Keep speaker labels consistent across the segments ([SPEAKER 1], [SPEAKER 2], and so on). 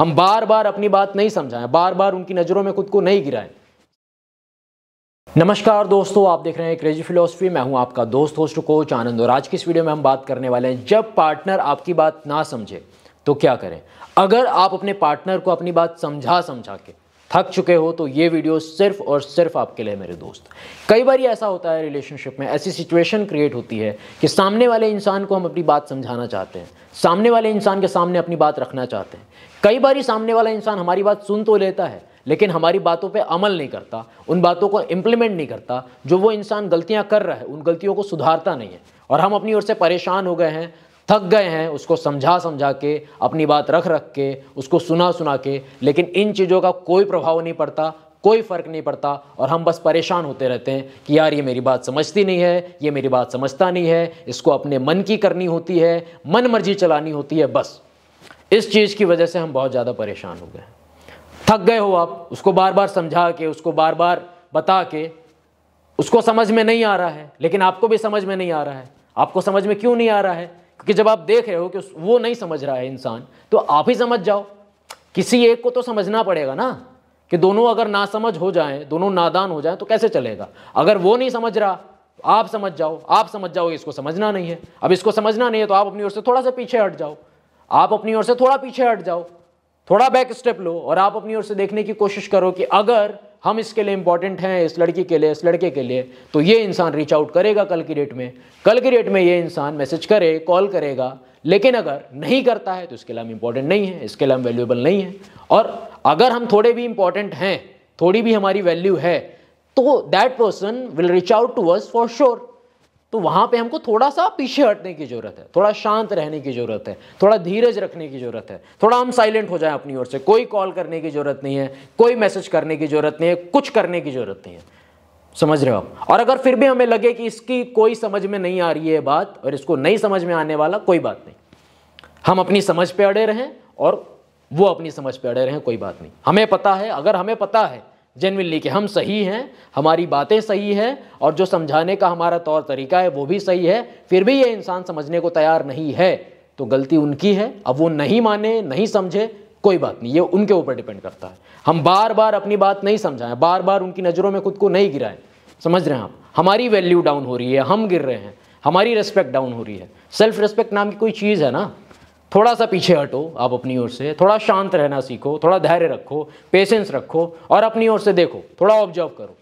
[SPEAKER 1] हम बार बार अपनी बात नहीं समझाएं बार बार उनकी नज़रों में खुद को नहीं गिराएं नमस्कार दोस्तों आप देख रहे हैं क्रेजी फिलोसफी मैं हूं आपका दोस्त होस्ट कोच आनंद और आज की इस वीडियो में हम बात करने वाले हैं जब पार्टनर आपकी बात ना समझे तो क्या करें अगर आप अपने पार्टनर को अपनी बात समझा समझा के थक चुके हो तो ये वीडियो सिर्फ और सिर्फ आपके लिए मेरे दोस्त कई बार ऐसा होता है रिलेशनशिप में ऐसी सिचुएशन क्रिएट होती है कि सामने वाले इंसान को हम अपनी बात समझाना चाहते हैं सामने वाले इंसान के सामने अपनी बात रखना चाहते हैं कई बार सामने वाला इंसान हमारी बात सुन तो लेता है लेकिन हमारी बातों पे अमल नहीं करता उन बातों को इम्प्लीमेंट नहीं करता जो वो इंसान गलतियां कर रहा है उन गलतियों को सुधारता नहीं है और हम अपनी ओर से परेशान हो गए हैं थक गए हैं उसको समझा समझा के अपनी बात रख रख के उसको सुना सुना के लेकिन इन चीज़ों का कोई प्रभाव नहीं पड़ता कोई फ़र्क नहीं पड़ता और हम बस परेशान होते रहते हैं कि यार ये मेरी बात समझती नहीं है ये मेरी बात समझता नहीं है इसको अपने मन की करनी होती है मन मर्जी चलानी होती है बस इस चीज़ की वजह से हम बहुत ज़्यादा परेशान हो गए थक गए हो आप उसको बार बार समझा के उसको बार बार बता के उसको समझ में नहीं आ रहा है लेकिन आपको भी समझ में नहीं आ रहा है आपको समझ में क्यों नहीं आ रहा है कि जब आप देख रहे हो कि वो नहीं समझ रहा है इंसान तो आप ही समझ जाओ किसी एक को तो समझना पड़ेगा ना कि दोनों अगर ना समझ हो जाए दोनों नादान हो जाए तो कैसे चलेगा अगर वो नहीं समझ रहा आप समझ जाओ आप समझ जाओ इसको समझना नहीं है अब इसको समझना नहीं है तो आप अपनी ओर से थोड़ा सा पीछे हट जाओ आप अपनी ओर से थोड़ा पीछे हट जाओ थोड़ा बैक स्टेप लो और आप अपनी ओर से देखने की कोशिश करो कि अगर हम इसके लिए इंपॉर्टेंट हैं इस लड़की के लिए इस लड़के के लिए तो ये इंसान रीच आउट करेगा कल की डेट में कल की डेट में ये इंसान मैसेज करे कॉल करेगा लेकिन अगर नहीं करता है तो इसके लिए हम इंपॉर्टेंट नहीं है इसके लिए हम वैल्यूएबल नहीं है और अगर हम थोड़े भी इंपॉर्टेंट हैं थोड़ी भी हमारी वैल्यू है तो that person will reach out to us for sure तो वहाँ पे हमको थोड़ा सा पीछे हटने की ज़रूरत है थोड़ा शांत रहने की ज़रूरत है थोड़ा धीरज रखने की ज़रूरत है थोड़ा हम साइलेंट हो जाएं अपनी ओर से कोई कॉल करने की ज़रूरत नहीं है कोई मैसेज करने की ज़रूरत नहीं है कुछ करने की ज़रूरत नहीं है समझ रहे हो आप और अगर फिर भी हमें लगे कि इसकी कोई समझ में नहीं आ रही है बात और इसको नहीं समझ में आने वाला कोई बात नहीं हम अपनी समझ पे अड़े रहें और वो अपनी समझ पे अड़े रहें कोई बात नहीं हमें पता है अगर हमें पता है जेनविनली कि हम सही हैं हमारी बातें सही हैं और जो समझाने का हमारा तौर तरीका है वो भी सही है फिर भी ये इंसान समझने को तैयार नहीं है तो गलती उनकी है अब वो नहीं माने नहीं समझे कोई बात नहीं ये उनके ऊपर डिपेंड करता है हम बार बार अपनी बात नहीं समझाएं बार बार उनकी नज़रों में खुद को नहीं गिराएं समझ रहे हैं आप हमारी वैल्यू डाउन हो रही है हम गिर रहे हैं हमारी रेस्पेक्ट डाउन हो रही है सेल्फ रेस्पेक्ट नाम की कोई चीज़ है ना थोड़ा सा पीछे हटो आप अपनी ओर से थोड़ा शांत रहना सीखो थोड़ा धैर्य रखो पेशेंस रखो और अपनी ओर से देखो थोड़ा ऑब्जर्व करो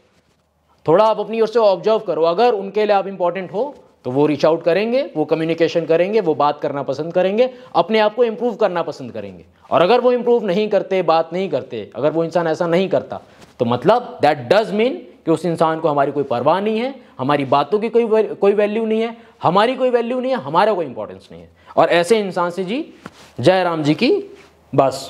[SPEAKER 1] थोड़ा आप अपनी ओर से ऑब्जर्व करो अगर उनके लिए आप इंपॉर्टेंट हो तो वो रीच आउट करेंगे वो कम्युनिकेशन करेंगे वो बात करना पसंद करेंगे अपने आप को इम्प्रूव करना पसंद करेंगे और अगर वो इम्प्रूव नहीं करते बात नहीं करते अगर वो इंसान ऐसा नहीं करता तो मतलब दैट डज मीन कि उस इंसान को हमारी कोई परवाह नहीं है हमारी बातों की कोई कोई वैल्यू नहीं है हमारी कोई वैल्यू नहीं है हमारा कोई इंपॉर्टेंस नहीं है और ऐसे इंसान से जी जयराम जी की बस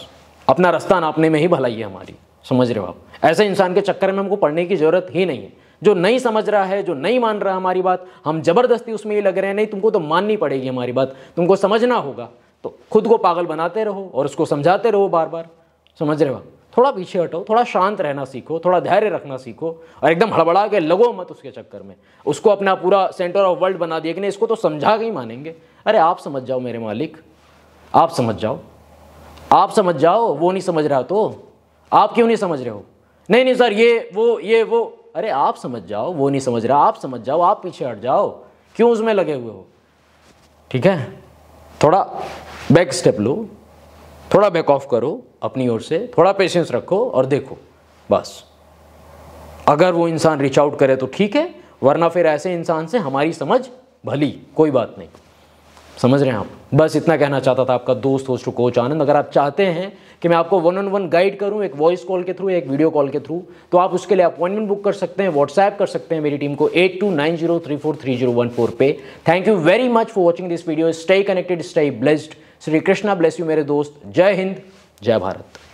[SPEAKER 1] अपना रास्ता नापने में ही भलाई है हमारी समझ रहे हो आप ऐसे इंसान के चक्कर में हमको पढ़ने की ज़रूरत ही नहीं है जो नहीं समझ रहा है जो नहीं मान रहा हमारी बात हम ज़बरदस्ती उसमें ये लग रहे हैं नहीं तुमको तो माननी पड़ेगी हमारी बात तुमको समझना होगा तो खुद को पागल बनाते रहो और उसको समझाते रहो बार बार समझ रहे हो आप थोड़ा पीछे हटो थोड़ा शांत रहना सीखो थोड़ा धैर्य रखना सीखो और एकदम हड़बड़ा के लगो मत उसके चक्कर में उसको अपना पूरा सेंटर ऑफ वर्ल्ड बना दिया कि नहीं इसको तो समझा के ही मानेंगे अरे आप समझ जाओ मेरे मालिक आप समझ जाओ आप समझ जाओ वो नहीं समझ रहा तो आप क्यों नहीं समझ रहे हो नहीं नहीं सर ये वो ये वो अरे आप समझ जाओ वो नहीं समझ रहा आप समझ जाओ आप पीछे हट जाओ क्यों उसमें लगे हुए हो ठीक है थोड़ा बैक स्टेप लो थोड़ा बैक ऑफ करो अपनी ओर से थोड़ा पेशेंस रखो और देखो बस अगर वो इंसान रीच आउट करे तो ठीक है वरना फिर ऐसे इंसान से हमारी समझ भली कोई बात नहीं समझ रहे हैं आप बस इतना कहना चाहता था आपका दोस्त होस्ट कोच आनंद अगर आप चाहते हैं कि मैं आपको वन ऑन वन गाइड करूं एक वॉइस कॉल के थ्रू एक वीडियो कॉल के थ्रू तो आप उसके लिए अपॉइंटमेंट बुक कर सकते हैं व्हाट्सएप कर सकते हैं मेरी टीम को eight two nine zero three four three zero one four पे thank you very much for watching this video stay connected stay blessed Shri Krishna bless you मेरे दोस्त जय हिंद जय भारत